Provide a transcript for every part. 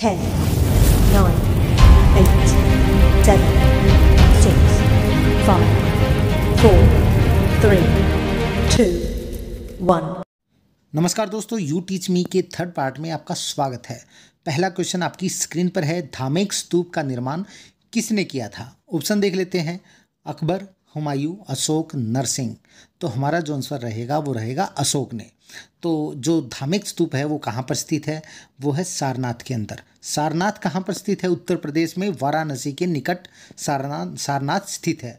10, 9, 8, 7, 6, 5, 4, 3, 2, 1. नमस्कार दोस्तों you teach me के थर्ड पार्ट में आपका स्वागत है पहला क्वेश्चन आपकी स्क्रीन पर है धामेक स्तूप का निर्माण किसने किया था ऑप्शन देख लेते हैं अकबर हुमायूं अशोक नरसिंह तो हमारा जो आंसर रहेगा वो रहेगा अशोक ने तो जो धामिक स्तूप है वो कहाँ पर स्थित है वो है सारनाथ के अंदर सारनाथ कहाँ पर स्थित है उत्तर प्रदेश में वाराणसी के निकट सारनाथ सारनाथ स्थित है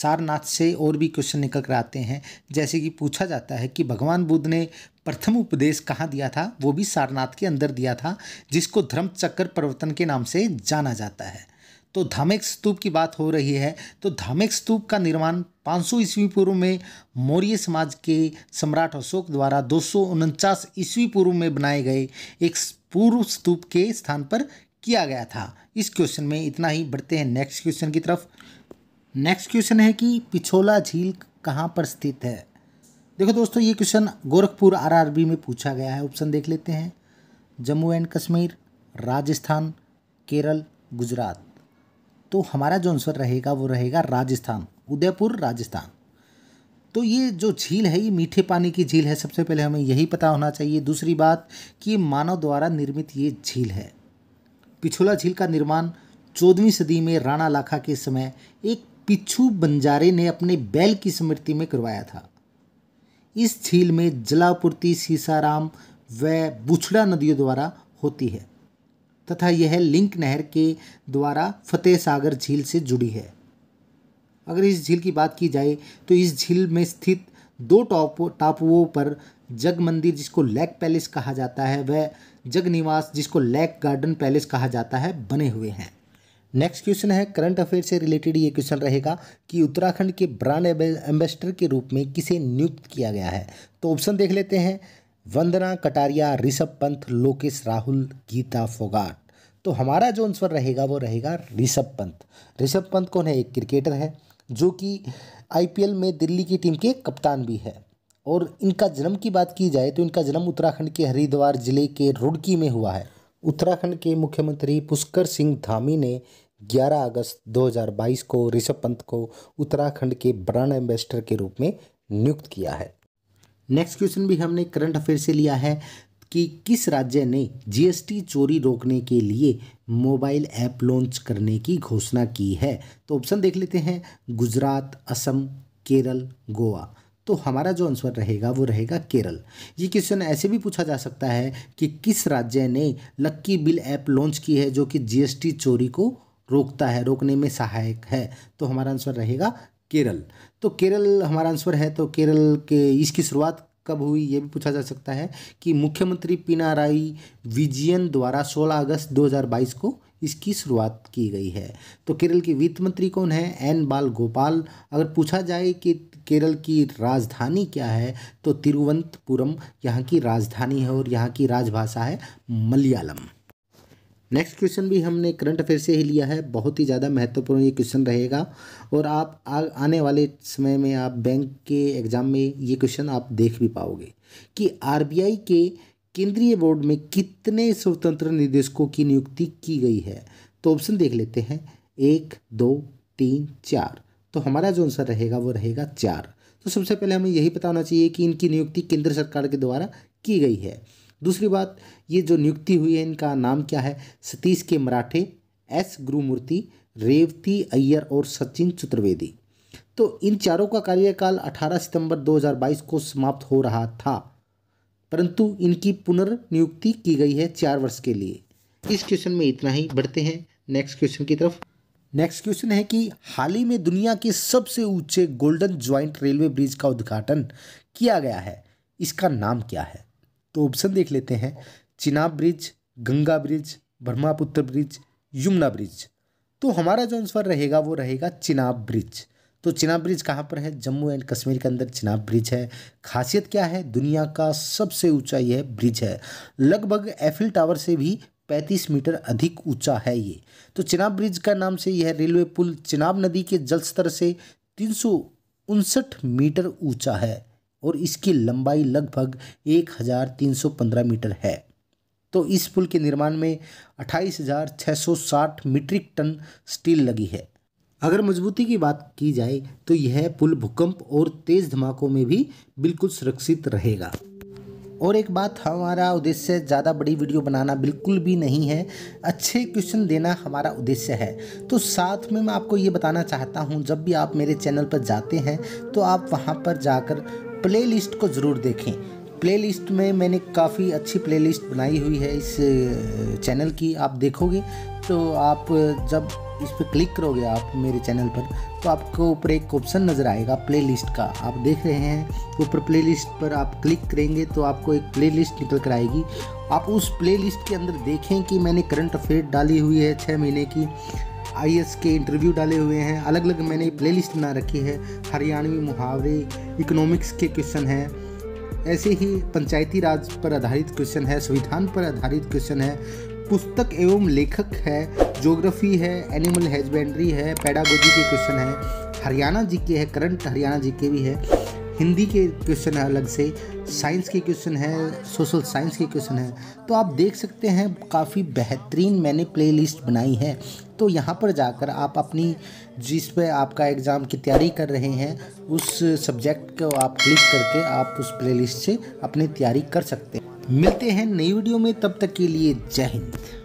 सारनाथ से और भी क्वेश्चन निकल कर आते हैं जैसे कि पूछा जाता है कि भगवान बुद्ध ने प्रथम उपदेश कहाँ दिया था वो भी सारनाथ के अंदर दिया था जिसको धर्मचक्र प्रवर्तन के नाम से जाना जाता है तो धामिक स्तूप की बात हो रही है तो धामिक स्तूप का निर्माण 500 ईस्वी पूर्व में मौर्य समाज के सम्राट अशोक द्वारा दो ईस्वी पूर्व में बनाए गए एक पूर्व स्तूप के स्थान पर किया गया था इस क्वेश्चन में इतना ही बढ़ते हैं नेक्स्ट क्वेश्चन की तरफ नेक्स्ट क्वेश्चन है कि पिछोला झील कहाँ पर स्थित है देखो दोस्तों ये क्वेश्चन गोरखपुर आरआरबी में पूछा गया है ऑप्शन देख लेते हैं जम्मू एंड कश्मीर राजस्थान केरल गुजरात तो हमारा जो आंसर रहेगा वो रहेगा राजस्थान उदयपुर राजस्थान तो ये जो झील है ये मीठे पानी की झील है सबसे पहले हमें यही पता होना चाहिए दूसरी बात कि मानव द्वारा निर्मित ये झील है पिछोला झील का निर्माण चौदहवीं सदी में राणा लाखा के समय एक पिछू बंजारे ने अपने बैल की स्मृति में करवाया था इस झील में जलापूर्ति सीसाराम व बुछड़ा नदियों द्वारा होती है तथा यह लिंक नहर के द्वारा फतेह सागर झील से जुड़ी है अगर इस झील की बात की जाए तो इस झील में स्थित दो टॉप टापुओं पर जग मंदिर जिसको लैक पैलेस कहा जाता है वह जग निवास जिसको लैक गार्डन पैलेस कहा जाता है बने हुए हैं नेक्स्ट क्वेश्चन है करंट अफेयर से रिलेटेड ये क्वेश्चन रहेगा कि उत्तराखंड के ब्रांड एम्बेसडर के रूप में किसे नियुक्त किया गया है तो ऑप्शन देख लेते हैं वंदना कटारिया ऋषभ पंथ लोकेश राहुल गीता फोगाट तो हमारा जो आंसर रहेगा वो रहेगा ऋषभ पंत ऋषभ पंत कौन है एक क्रिकेटर है जो कि आईपीएल में दिल्ली की टीम के कप्तान भी है और इनका जन्म की बात की जाए तो इनका जन्म उत्तराखंड के हरिद्वार जिले के रुड़की में हुआ है उत्तराखंड के मुख्यमंत्री पुष्कर सिंह धामी ने 11 अगस्त 2022 को ऋषभ पंत को उत्तराखंड के ब्रांड एम्बेसडर के रूप में नियुक्त किया है नेक्स्ट क्वेश्चन भी हमने करंट अफेयर से लिया है कि किस राज्य ने जीएसटी चोरी रोकने के लिए मोबाइल ऐप लॉन्च करने की घोषणा की है तो ऑप्शन देख लेते हैं गुजरात असम केरल गोवा तो हमारा जो आंसर रहेगा वो रहेगा केरल ये क्वेश्चन ऐसे भी पूछा जा सकता है कि किस राज्य ने लक्की बिल ऐप लॉन्च की है जो कि जीएसटी चोरी को रोकता है रोकने में सहायक है तो हमारा आंसर रहेगा केरल तो केरल हमारा आंसर है तो केरल के इसकी शुरुआत कब हुई ये भी पूछा जा सकता है कि मुख्यमंत्री पिनाराई विजयन द्वारा 16 अगस्त 2022 को इसकी शुरुआत की गई है तो केरल के वित्त मंत्री कौन है एन बाल गोपाल अगर पूछा जाए कि केरल की राजधानी क्या है तो तिरुवंतपुरम यहाँ की राजधानी है और यहाँ की राजभाषा है मलयालम नेक्स्ट क्वेश्चन भी हमने करंट अफेयर से ही लिया है बहुत ही ज़्यादा महत्वपूर्ण ये क्वेश्चन रहेगा और आप आ, आने वाले समय में आप बैंक के एग्ज़ाम में ये क्वेश्चन आप देख भी पाओगे कि आरबीआई के केंद्रीय बोर्ड में कितने स्वतंत्र निदेशकों की नियुक्ति की गई है तो ऑप्शन देख लेते हैं एक दो तीन चार तो हमारा जो आंसर रहेगा वो रहेगा चार तो सबसे पहले हमें यही पता होना चाहिए कि इनकी नियुक्ति केंद्र सरकार के द्वारा की गई है दूसरी बात ये जो नियुक्ति हुई है इनका नाम क्या है सतीश के मराठे एस गुरुमूर्ति रेवती अय्यर और सचिन चतुर्वेदी तो इन चारों का कार्यकाल 18 सितंबर 2022 को समाप्त हो रहा था परंतु इनकी पुनर्नियुक्ति की गई है चार वर्ष के लिए इस क्वेश्चन में इतना ही बढ़ते हैं नेक्स्ट क्वेश्चन की तरफ नेक्स्ट क्वेश्चन है कि हाल ही में दुनिया के सबसे ऊंचे गोल्डन ज्वाइंट रेलवे ब्रिज का उद्घाटन किया गया है इसका नाम क्या है तो ऑप्शन देख लेते हैं Chenab bridge Ganga bridge Brahmaputra bridge Yamuna bridge तो हमारा जो आंसर रहेगा वो रहेगा चिनाब ब्रिज तो चिनाब ब्रिज कहाँ पर है जम्मू एंड कश्मीर के अंदर चिनाब ब्रिज है खासियत क्या है दुनिया का सबसे ऊंचा यह ब्रिज है लगभग एफिल टावर से भी 35 मीटर अधिक ऊंचा है ये तो चिनाब ब्रिज का नाम से यह रेलवे पुल चिनाब नदी के जल स्तर से तीन मीटर ऊंचा है और इसकी लंबाई लगभग 1315 मीटर है तो इस पुल के निर्माण में 28,660 मीट्रिक टन स्टील लगी है अगर मजबूती की बात की जाए तो यह पुल भूकंप और तेज़ धमाकों में भी बिल्कुल सुरक्षित रहेगा और एक बात हमारा उद्देश्य ज़्यादा बड़ी वीडियो बनाना बिल्कुल भी नहीं है अच्छे क्वेश्चन देना हमारा उद्देश्य है तो साथ में मैं आपको ये बताना चाहता हूँ जब भी आप मेरे चैनल पर जाते हैं तो आप वहाँ पर जाकर प्लेलिस्ट को ज़रूर देखें प्लेलिस्ट में मैंने काफ़ी अच्छी प्लेलिस्ट बनाई हुई है इस चैनल की आप देखोगे तो आप जब इस पर क्लिक करोगे आप मेरे चैनल पर तो आपको ऊपर एक ऑप्शन नज़र आएगा प्लेलिस्ट का आप देख रहे हैं ऊपर प्लेलिस्ट पर आप क्लिक करेंगे तो आपको एक प्लेलिस्ट निकल कर आएगी आप उस प्लेलिस्ट के अंदर देखें कि मैंने करंट अफेयर डाली हुई है छः महीने की आई के इंटरव्यू डाले हुए हैं अलग अलग मैंने लिस्ट बना रखी है हरियाणवी मुहावरे इकोनॉमिक्स के क्वेश्चन हैं ऐसे ही पंचायती राज पर आधारित क्वेश्चन है संविधान पर आधारित क्वेश्चन है पुस्तक एवं लेखक है जोग्राफी है एनिमल हजबेंड्री है पैडागोजी के क्वेश्चन है हरियाणा जी के है करंट हरियाणा जी के भी है हिंदी के क्वेश्चन है अलग से साइंस के क्वेश्चन है सोशल साइंस के क्वेश्चन है तो आप देख सकते हैं काफ़ी बेहतरीन मैंने प्लेलिस्ट बनाई है तो यहाँ पर जाकर आप अपनी जिस पे आपका एग्ज़ाम की तैयारी कर रहे हैं उस सब्जेक्ट को आप क्लिक करके आप उस प्लेलिस्ट से अपनी तैयारी कर सकते हैं मिलते हैं नई वीडियो में तब तक के लिए जय हिंद